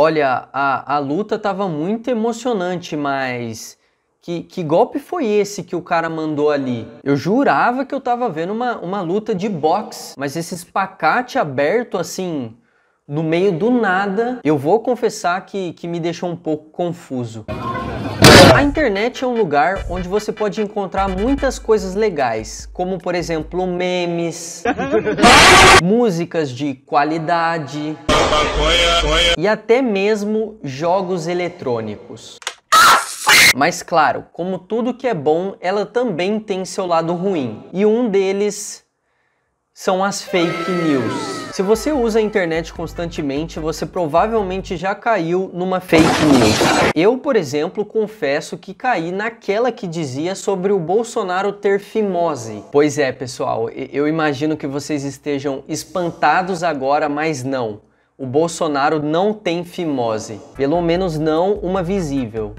Olha, a, a luta tava muito emocionante, mas. Que, que golpe foi esse que o cara mandou ali? Eu jurava que eu tava vendo uma, uma luta de boxe, mas esse espacate aberto assim, no meio do nada, eu vou confessar que, que me deixou um pouco confuso. A internet é um lugar onde você pode encontrar muitas coisas legais, como por exemplo memes, músicas de qualidade e até mesmo jogos eletrônicos. Mas claro, como tudo que é bom, ela também tem seu lado ruim. E um deles são as fake news. Se você usa a internet constantemente, você provavelmente já caiu numa fake news. Eu, por exemplo, confesso que caí naquela que dizia sobre o Bolsonaro ter fimose. Pois é, pessoal, eu imagino que vocês estejam espantados agora, mas não. O Bolsonaro não tem fimose, pelo menos não uma visível.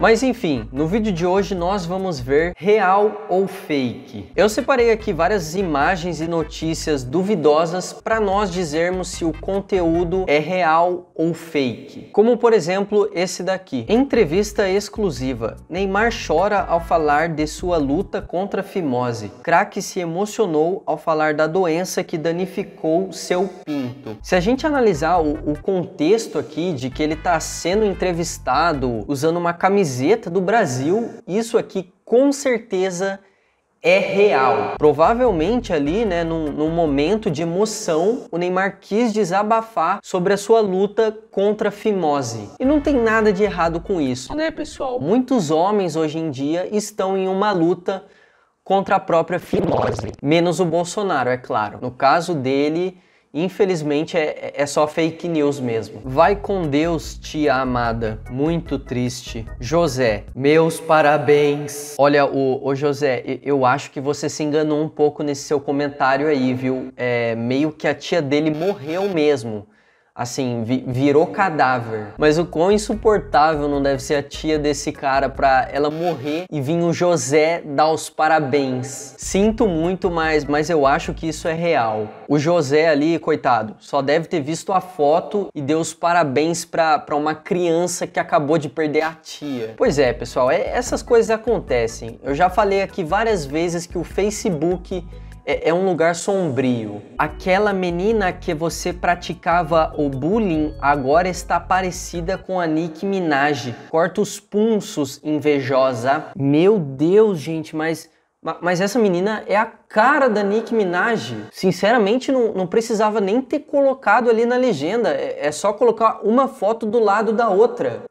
Mas enfim, no vídeo de hoje nós vamos ver real ou fake. Eu separei aqui várias imagens e notícias duvidosas para nós dizermos se o conteúdo é real ou fake. Como por exemplo esse daqui. Entrevista exclusiva. Neymar chora ao falar de sua luta contra a fimose. Craque se emocionou ao falar da doença que danificou seu pinto. Se a gente analisar o, o contexto aqui de que ele está sendo entrevistado usando uma camiseta camiseta do Brasil, isso aqui com certeza é real. Provavelmente ali, né, num, num, momento de emoção, o Neymar quis desabafar sobre a sua luta contra a fimose. E não tem nada de errado com isso, né, pessoal? Muitos homens hoje em dia estão em uma luta contra a própria fimose, menos o Bolsonaro, é claro. No caso dele, Infelizmente é, é só fake news mesmo. Vai com Deus, tia amada. Muito triste. José, meus parabéns. Olha, o, o José, eu acho que você se enganou um pouco nesse seu comentário aí, viu? É meio que a tia dele morreu mesmo. Assim, vi virou cadáver. Mas o quão insuportável não deve ser a tia desse cara pra ela morrer e vir o José dar os parabéns. Sinto muito, mas, mas eu acho que isso é real. O José ali, coitado, só deve ter visto a foto e deu os parabéns pra, pra uma criança que acabou de perder a tia. Pois é, pessoal, é, essas coisas acontecem. Eu já falei aqui várias vezes que o Facebook é, é, um lugar sombrio. Aquela menina que você praticava o bullying agora está parecida com a Nicki Minaj. Corta os punços, invejosa. Meu Deus, gente, mas. Mas essa menina é a cara da Nicki Minaj. Sinceramente, não, não precisava nem ter colocado ali na legenda. É, é só colocar uma foto do lado da outra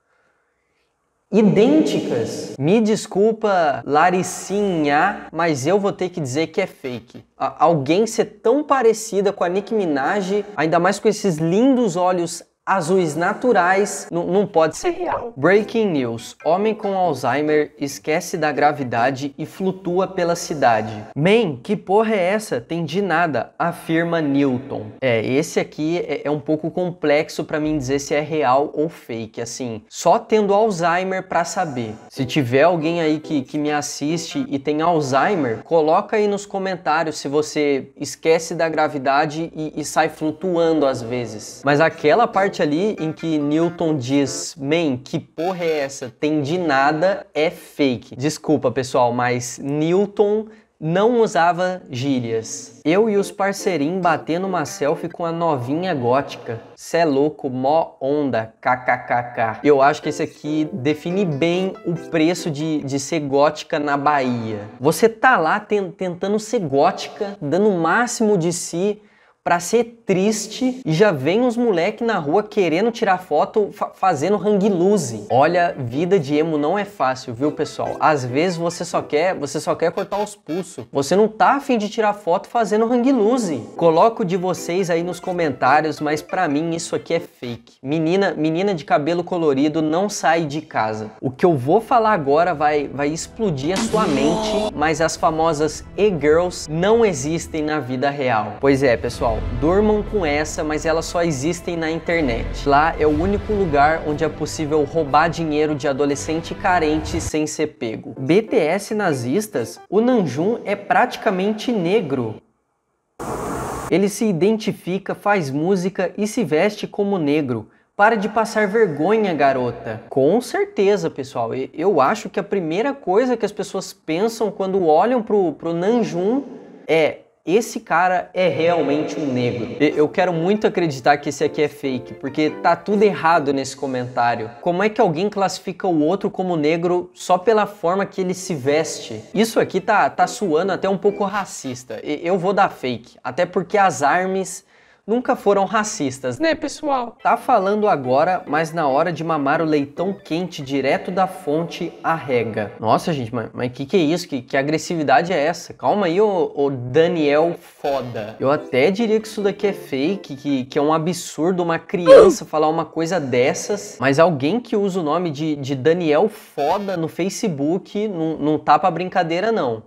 idênticas. Me desculpa, Laricinha, mas eu vou ter que dizer que é fake. A alguém ser tão parecida com a Nicki Minaj, ainda mais com esses lindos olhos azuis naturais, não pode ser real. Breaking news: homem com Alzheimer esquece da gravidade e flutua pela cidade. Man, que porra é essa? Tem de nada, afirma Newton. É, esse aqui é, é um pouco complexo para mim dizer se é real ou fake, assim, só tendo Alzheimer para saber. Se tiver alguém aí que, que me assiste e tem Alzheimer, coloca aí nos comentários se você esquece da gravidade e, e sai flutuando às vezes. Mas aquela parte parte ali em que Newton diz: Man, que porra é essa? Tem de nada, é fake. Desculpa, pessoal, mas Newton não usava gírias. Eu e os parceirinhos batendo uma selfie com a novinha gótica. Cê é louco, mó onda, kkkk. Eu acho que esse aqui define bem o preço de, de ser gótica na Bahia. Você tá lá ten, tentando ser gótica, dando o máximo de si para ser triste e já vem uns moleque na rua querendo tirar foto fa fazendo hang loose. Olha, vida de emo não é fácil, viu, pessoal? Às vezes você só quer, você só quer cortar os pulsos. Você não tá afim de tirar foto fazendo hang loose. Coloco de vocês aí nos comentários, mas para mim isso aqui é fake. Menina, menina de cabelo colorido não sai de casa. O que eu vou falar agora vai vai explodir a sua mente, mas as famosas e-girls não existem na vida real. Pois é, pessoal, durmam com essa, mas elas só existem na internet. Lá é o único lugar onde é possível roubar dinheiro de adolescente carente sem ser pego. BTS nazistas, o Nanjum é praticamente negro. Ele se identifica, faz música e se veste como negro. Para de passar vergonha, garota. Com certeza, pessoal. Eu acho que a primeira coisa que as pessoas pensam quando olham pro, pro Nanjum é esse cara é realmente um negro. Eu quero muito acreditar que esse aqui é fake, porque tá tudo errado nesse comentário. Como é que alguém classifica o outro como negro só pela forma que ele se veste? Isso aqui tá, tá suando até um pouco racista. Eu vou dar fake, até porque as armas nunca foram racistas, né, pessoal? Tá falando agora, mas na hora de mamar o leitão quente direto da fonte arrega. Nossa, gente, mas, mas que que é isso? Que, que agressividade é essa? Calma aí, ô, ô Daniel foda. Eu até diria que isso daqui é fake, que, que é um absurdo uma criança falar uma coisa dessas, mas alguém que usa o nome de, de Daniel foda no Facebook não, não tá pra brincadeira, não.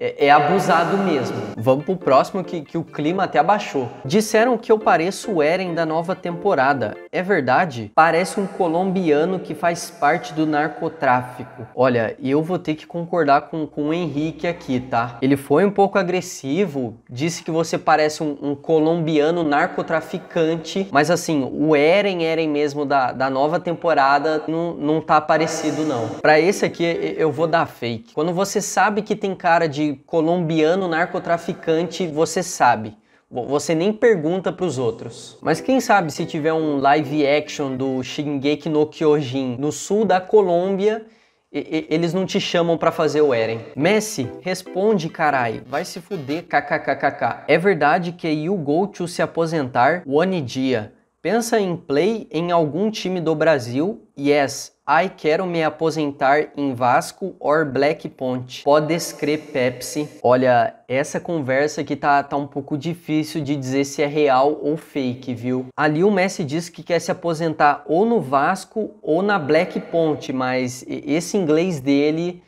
É, é, abusado mesmo. Vamos pro próximo que, que o clima até abaixou. Disseram que eu pareço o Eren da nova temporada. É verdade? Parece um colombiano que faz parte do narcotráfico. Olha, eu vou ter que concordar com, com o Henrique aqui, tá? Ele foi um pouco agressivo, disse que você parece um, um colombiano narcotraficante, mas assim, o Eren, Eren mesmo da, da nova temporada não, não tá parecido não. Para esse aqui eu vou dar fake. Quando você sabe que tem cara de de colombiano narcotraficante você sabe. Você nem pergunta para os outros. Mas quem sabe se tiver um live action do Shingeki no Kyojin no sul da Colômbia, e, e, eles não te chamam para fazer o Eren. Messi, responde, carai. Vai se fuder, kkkkk. É verdade que é Yu Gochu se aposentar one dia. Pensa em play em algum time do Brasil? Yes, Ai, quero me aposentar em Vasco or Black Ponte. Pode escrever Pepsi. Olha, essa conversa aqui tá, tá um pouco difícil de dizer se é real ou fake, viu? Ali o Messi diz que quer se aposentar ou no Vasco ou na Black Ponte, mas esse inglês dele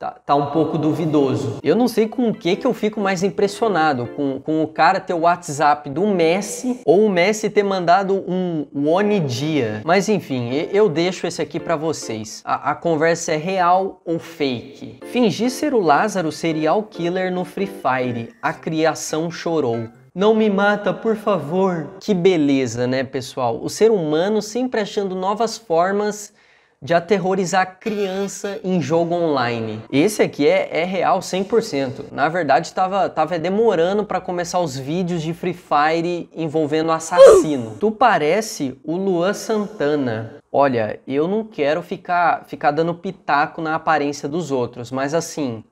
tá, tá um pouco duvidoso. Eu não sei com o que, que eu fico mais impressionado, com, com o cara ter o WhatsApp do Messi ou o Messi ter mandado um One Dia. Mas enfim, eu deixo esse aqui para vocês. A, a, conversa é real ou fake? Fingir ser o Lázaro serial killer no Free Fire. A criação chorou. Não me mata, por favor. Que beleza, né, pessoal? O ser humano sempre achando novas formas de aterrorizar criança em jogo online. Esse aqui é, é real 100%. Na verdade, estava tava demorando para começar os vídeos de Free Fire envolvendo assassino. Tu parece o Luan Santana. Olha, eu não quero ficar, ficar dando pitaco na aparência dos outros, mas assim,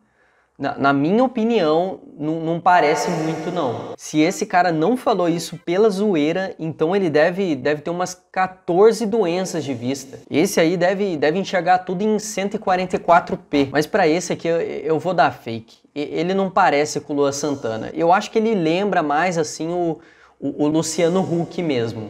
na, na, minha opinião, não, parece muito não. Se esse cara não falou isso pela zoeira, então ele deve, deve ter umas 14 doenças de vista. Esse aí deve, deve enxergar tudo em 144p. Mas para esse aqui eu, eu, vou dar fake. Ele não parece com o Lua Santana. Eu acho que ele lembra mais assim o, o, o Luciano Huck mesmo.